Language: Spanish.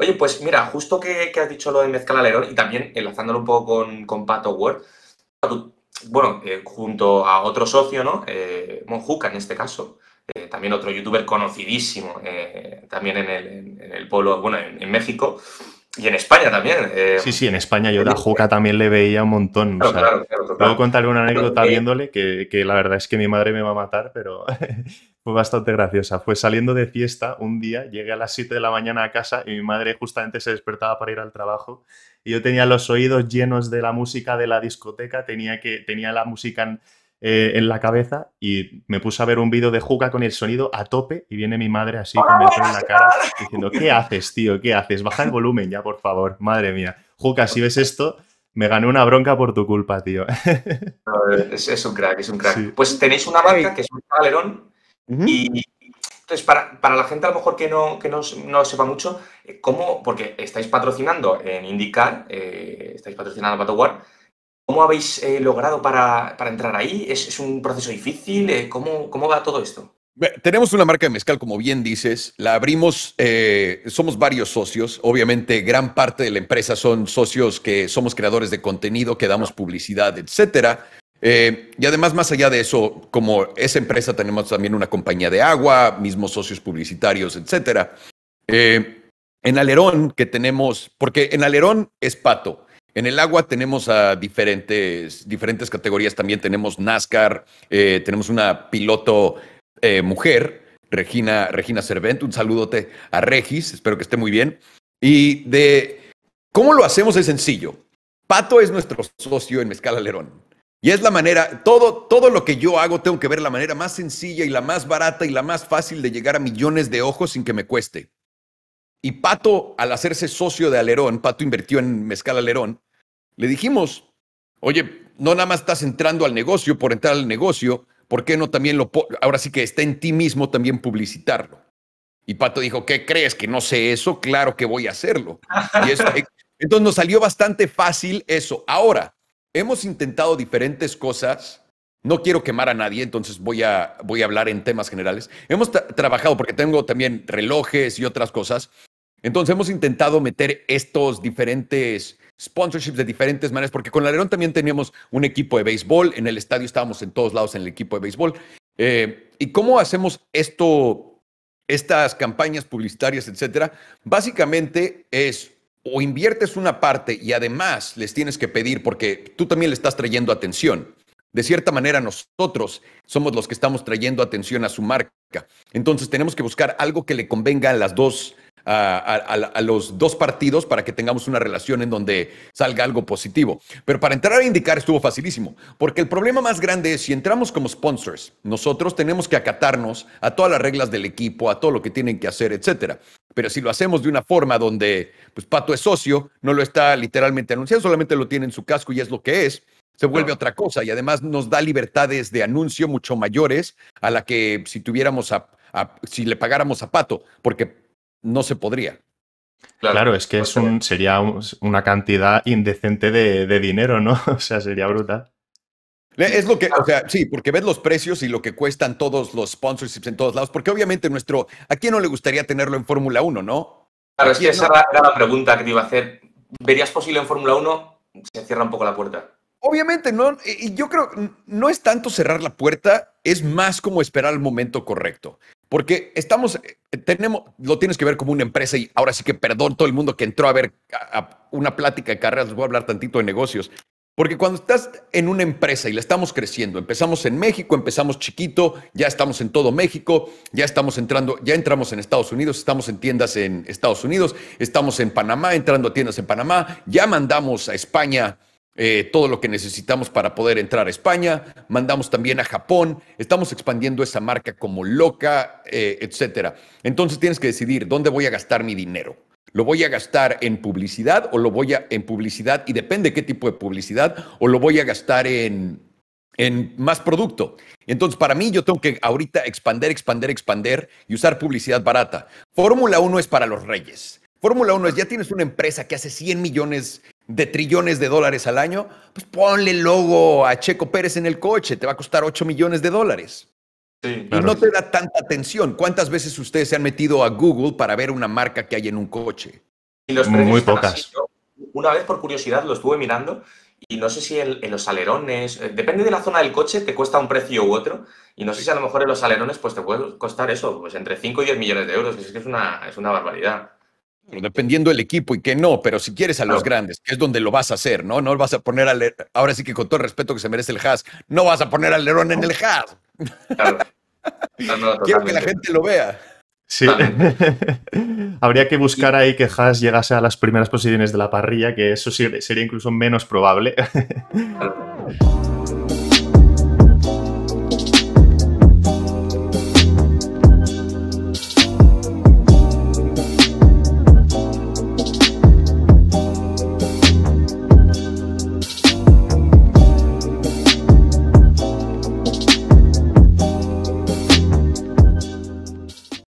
Oye, pues mira, justo que, has dicho lo de Mezcal Alerón, y también enlazándolo un poco con, Pato Word, bueno, eh, junto a otro socio, ¿no? Eh, Monjuca en este caso, eh, también otro youtuber conocidísimo, eh, también en el, pueblo, bueno, en, México. Y en España también. sí, sí, en España yo a Juca pues también le veía un montón. Claro, o una anécdota viéndole que, que, la verdad es que mi madre me va a matar, pero, fue bastante graciosa. Fue saliendo de fiesta un día, llegué a las 7 de la mañana a casa y mi madre justamente se despertaba para ir al trabajo y yo tenía los oídos llenos de la música de la discoteca, tenía, que, tenía la música en, eh, la cabeza y me puse a ver un vídeo de Juca con el sonido a tope y viene mi madre así con el en la cara diciendo, ¿qué haces, tío? ¿Qué haces? Baja el volumen ya, por favor. Madre mía. Juca, si ves esto... Me gané una bronca por tu culpa, tío. es, un crack, es un crack. Pues tenéis una marca que es un palerón y entonces, para, la gente a lo mejor que no, que no, sepa mucho, eh, ¿cómo, porque estáis patrocinando en IndyCar, eh, estáis patrocinando a Batowar, ¿cómo habéis eh, logrado para, entrar ahí? ¿Es, un proceso difícil? ¿cómo, va todo esto? Tenemos una marca de mezcal, como bien dices, la abrimos, somos varios socios, obviamente gran parte de la empresa son socios que somos creadores de contenido, que damos publicidad, etcétera. Eh, y además, más allá de eso, como esa empresa, tenemos también una compañía de agua, mismos socios publicitarios, etcétera. Eh, en Alerón, que tenemos, porque en Alerón es pato. En el agua tenemos a diferentes, diferentes categorías. También tenemos NASCAR, eh, tenemos una piloto mujer, Regina, Regina Un saludote a Regis, espero que esté muy bien. Y de cómo lo hacemos es sencillo. Pato es nuestro socio en Mezcal Alerón. Y es la manera, todo, todo lo que yo hago tengo que ver la manera más sencilla y la más barata y la más fácil de llegar a millones de ojos sin que me cueste. Y Pato, al hacerse socio de Alerón, Pato invirtió en Mezcal Alerón, le dijimos, oye, no nada más estás entrando al negocio por entrar al negocio, ¿por qué no también lo... Ahora sí que está en ti mismo también publicitarlo. Y Pato dijo, ¿qué crees? ¿Que no sé eso? Claro que voy a hacerlo. Eh, entonces nos salió bastante fácil eso. Ahora, hemos intentado diferentes cosas. No quiero quemar a nadie, entonces voy a, voy a hablar en temas generales. Hemos trabajado, porque tengo también relojes y otras cosas. Entonces hemos intentado meter estos diferentes sponsorships de diferentes maneras, porque con Lerón también teníamos un equipo de béisbol, en el estadio estábamos en todos lados en el equipo de béisbol. Eh, ¿Y cómo hacemos esto, estas campañas publicitarias, etcétera? Básicamente es o inviertes una parte y además les tienes que pedir porque tú también le estás trayendo atención. De cierta manera, nosotros somos los que estamos trayendo atención a su marca. Entonces, tenemos que buscar algo que le convenga a las dos. A, a, los dos partidos para que tengamos una relación en donde salga algo positivo. Pero para entrar a indicar estuvo facilísimo, porque el problema más grande es si entramos como sponsors, nosotros tenemos que acatarnos a todas las reglas del equipo, a todo lo que tienen que hacer, etcétera pero si lo hacemos de una forma donde pues Pato es socio, no lo está literalmente anunciando, solamente lo tiene en su casco y es lo que es, se vuelve otra cosa y además nos da libertades de anuncio mucho mayores a la que si tuviéramos a, si le pagáramos a Pato, porque no se podría. Claro, es que es un, sería una cantidad indecente de, de dinero, ¿no? O sea, sería brutal. Es lo que, o sea, sí, porque ves los precios y lo que cuestan todos los sponsorships en todos lados, porque obviamente nuestro, ¿a quién no le gustaría tenerlo en Fórmula 1, no? Claro, es esa era la pregunta que te iba a hacer. ¿Verías posible en Fórmula 1? Se cierra un poco la puerta. Obviamente, no, y yo creo, no es tanto cerrar la puerta, es más como esperar el momento correcto. Porque estamos, eh, tenemos, lo tienes que ver como una empresa y ahora sí que perdón todo el mundo que entró a ver una plática de carreras, les voy a hablar tantito de negocios, porque cuando estás en una empresa y la estamos creciendo, empezamos en México, empezamos chiquito, ya estamos en todo México, ya estamos entrando, ya entramos en Estados Unidos, estamos en tiendas en Estados Unidos, estamos en Panamá, entrando a tiendas en Panamá, ya mandamos a España eh, todo lo que necesitamos para poder entrar a España, mandamos también a Japón, estamos expandiendo esa marca como loca, eh, etcétera. Entonces tienes que decidir dónde voy a gastar mi dinero. ¿Lo voy a gastar en publicidad o lo voy a en publicidad y depende qué tipo de publicidad o lo voy a gastar en más producto. Entonces, para mí yo tengo que ahorita expander, expander, expander y usar publicidad barata. Fórmula 1 es para los reyes. Fórmula 1 es ya tienes una empresa que hace 100 millones de trillones de dólares al año, pues ponle el logo a Checo Pérez en el coche, te va a costar 8 millones de dólares y no te da tanta atención. ¿Cuántas veces ustedes se han metido a Google para ver una marca que hay en un coche? Muy pocas. Una vez por curiosidad lo estuve mirando y no sé si en, los alerones, eh, depende de la zona del coche, te cuesta un precio u otro. Y no sé si a lo mejor en los alerones pues te puede costar eso, pues entre 5 y 10 millones de euros, es una, es una barbaridad. dependiendo del equipo y que no, pero si quieres a los grandes, que es donde lo vas a hacer, ¿no? No vas a poner er, Ahora sí que con todo el respeto que se merece el Haas, no vas a poner alerón en el Haas. Quiero que la gente lo vea. Sí. Habría que buscar ahí que Haas llegase a las primeras posiciones de la parrilla, que eso sería incluso menos probable.